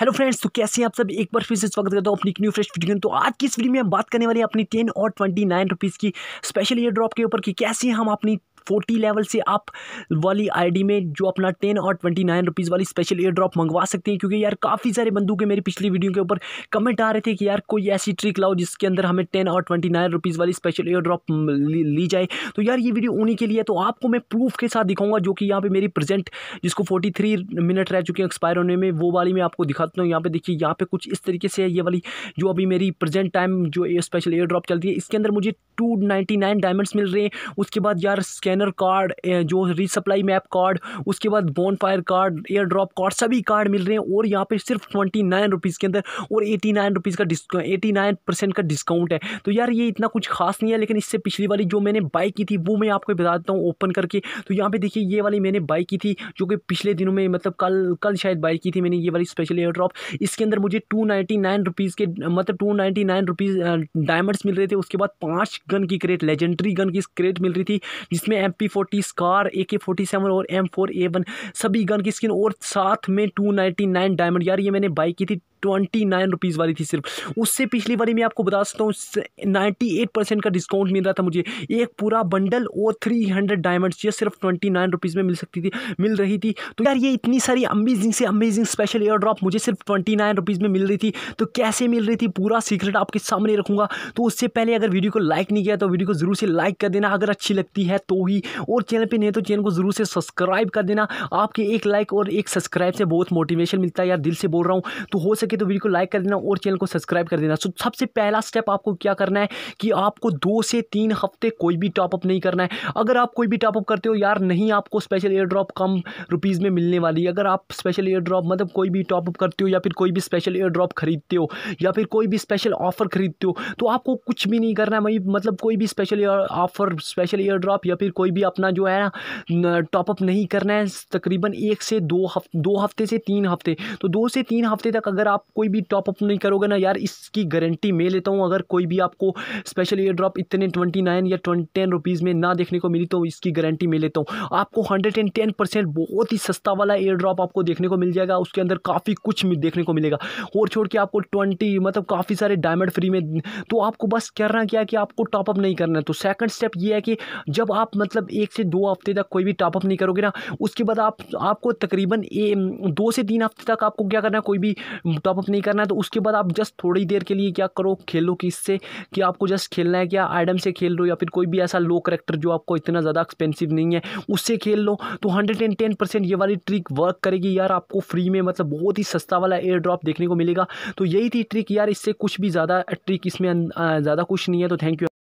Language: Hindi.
हेलो फ्रेंड्स तो कैसे हैं आप सब एक बार फिर से स्वागत करता हूँ अपनी न्यू फ्रेश वीडियो तो आज की इस वीडियो में हम बात करने वाले हैं अपनी टेन और ट्वेंटी नाइन रुपीज़ की स्पेशल ईयर ड्रॉप के ऊपर कि कैसे हम अपनी फोर्टी लेवल से आप वाली आईडी में जो अपना टेन और ट्वेंटी नाइन रुपीज़ वाली स्पेशल एयर ड्रॉप मंगवा सकते हैं क्योंकि यार काफ़ी सारे बंदूक मेरी पिछली वीडियो के ऊपर कमेंट आ रहे थे कि यार कोई ऐसी ट्रिक लाओ जिसके अंदर हमें टेन और ट्वेंटी नाइन रुपीज़ वाली स्पेशल एयर ड्रॉप ली जाए तो यार ये वीडियो उन्हीं के लिए तो आपको मैं प्रूफ के साथ दिखाऊंगा जो कि यहाँ पर मेरी प्रेजेंट जिसको थ्री मिनट रह चुके हैं एक्सपायर होने में वो वाली मैं आपको दिखाता हूँ यहाँ पे देखिए यहाँ पे कुछ इस तरीके से है ये वाली जो अभी मेरी प्रेजेंट टाइम जो स्पेशल एयर ड्रॉप चलती है इसके अंदर मुझे टू डायमंड्स मिल रहे हैं उसके बाद यार स्कैन डिज़ाइनर कार्ड जो रिसप्लाई मैप कार्ड उसके बाद bonfire card air drop card सभी कार्ड मिल रहे हैं और यहाँ पे सिर्फ ट्वेंटी नाइन रुपीज़ के अंदर और एटी नाइन रुपीज़ का डिस्काउंट एटी नाइन परसेंट का डिस्काउंट है तो यार ये इतना कुछ खास नहीं है लेकिन इससे पिछली वाली जो मैंने बाइक की थी वो मैं आपको बता देता हूँ ओपन करके तो यहाँ पर देखिए ये वाली मैंने बाइक की थी जो कि पिछले दिनों में मतलब कल कल शायद बाइक की थी मैंने ये वाली स्पेशल एयर ड्रॉप इसके अंदर मुझे टू नाइन्टी नाइन रुपीज़ के मतलब two ninety nine rupees diamonds मिल रहे थे उसके बाद पाँच गन की क्रेट लेजेंडरी गन की क्रेट मिल रही थी जिसमें M P forty SCAR A K forty seven और एम फोर ए वन सभी गन की स्किन और साथ में टू नाइन्टी नाइन डायमंड यार ये मैंने बाई की थी ट्वेंटी नाइन रुपीज़ वाली थी सिर्फ उससे पिछली वाली मैं आपको बता सकता हूँ नाइन्टी एट परसेंट का डिस्काउंट मिल रहा था मुझे एक पूरा बंडल और थ्री हंड्रेड डायमंड्स ये सिर्फ ट्वेंटी नाइन रुपीज़ में मिल सकती थी मिल रही थी तो यार ये इतनी सारी अमेजिंग से अमेजिंग स्पेशल एयर ड्रॉप मुझे सिर्फ ट्वेंटी नाइन रुपीज़ में मिल रही थी तो कैसे मिल रही थी पूरा सीक्रेट आपके सामने रखूँगा तो उससे पहले अगर वीडियो को लाइक नहीं किया तो वीडियो को ज़रूर से लाइक कर देना अगर अच्छी लगती है तो ही और चैनल पर नहीं तो चैनल को ज़रूर से सब्सक्राइब कर देना आपके एक लाइक और एक सब्सक्राइब से बहुत मोटिवेशन मिलता है यार दिल से बोल रहा हूँ तो हो सके सके तो वीडियो को लाइक कर देना और चैनल को सब्सक्राइब कर देना सो सबसे पहला स्टेप आपको क्या करना है कि आपको दो से तीन हफ्ते कोई भी टॉपअप नहीं करना है अगर आप कोई भी टॉपअप करते हो यार नहीं आपको स्पेशल एयर ड्रॉप कम रुपीज़ में मिलने वाली है अगर आप स्पेशल एयर ड्रॉप मतलब कोई भी टॉपअप करते हो या फिर कोई भी स्पेशल एयर ड्रॉप खरीदते हो या फिर कोई भी स्पेशल ऑफर खरीदते हो तो आपको कुछ भी नहीं करना है मतलब कोई भी special offer special air drop या फिर कोई भी अपना जो है ना टॉपअप नहीं करना है तकरीबन एक से दो हफ्ते दो हफ्ते से तीन हफ्ते तो दो से तीन हफ्ते तक अगर आप आप कोई भी टॉपअप नहीं करोगे ना यार इसकी गारंटी मैं लेता हूँ अगर कोई भी आपको स्पेशल ईयर ड्रॉप इतने ट्वेंटी नाइन या ट्वेंटी टेन रुपीज़ में ना देखने को मिली तो इसकी गारंटी मैं लेता हूँ आपको हंड्रेड एंड टेन परसेंट बहुत ही सस्ता वाला एयर ड्रॉप आपको देखने को मिल जाएगा उसके अंदर काफ़ी कुछ देखने को मिलेगा और छोड़ के आपको ट्वेंटी मतलब काफ़ी सारे डायमंड फ्री में तो आपको बस करना क्या कि आपको टॉपअप नहीं करना है तो सेकंड स्टेप ये है कि जब आप मतलब एक से दो हफ्ते तक कोई भी टॉपअप नहीं करोगे ना उसके बाद आप आपको तकरीबन ए, दो से तीन हफ्ते तक आपको क्या करना है कोई भी टॉपअप तो नहीं करना है तो उसके बाद आप जस्ट थोड़ी देर के लिए क्या करो खेलो किस से कि आपको जस्ट खेलना है क्या आइडम से खेल लो या फिर कोई भी ऐसा लो करेक्टर जो आपको इतना ज़्यादा एक्सपेंसिव नहीं है उससे खेल लो तो हंड्रेड एंड टेन परसेंट ये वाली ट्रिक वर्क करेगी यार आपको फ्री में मतलब बहुत ही सस्ता वाला एयर ड्रॉप देखने को मिलेगा तो यही थी ट्रिक यार इससे कुछ भी ज़्यादा ट्रिक इसमें अं, अं, ज़्यादा कुछ नहीं है तो थैंक यू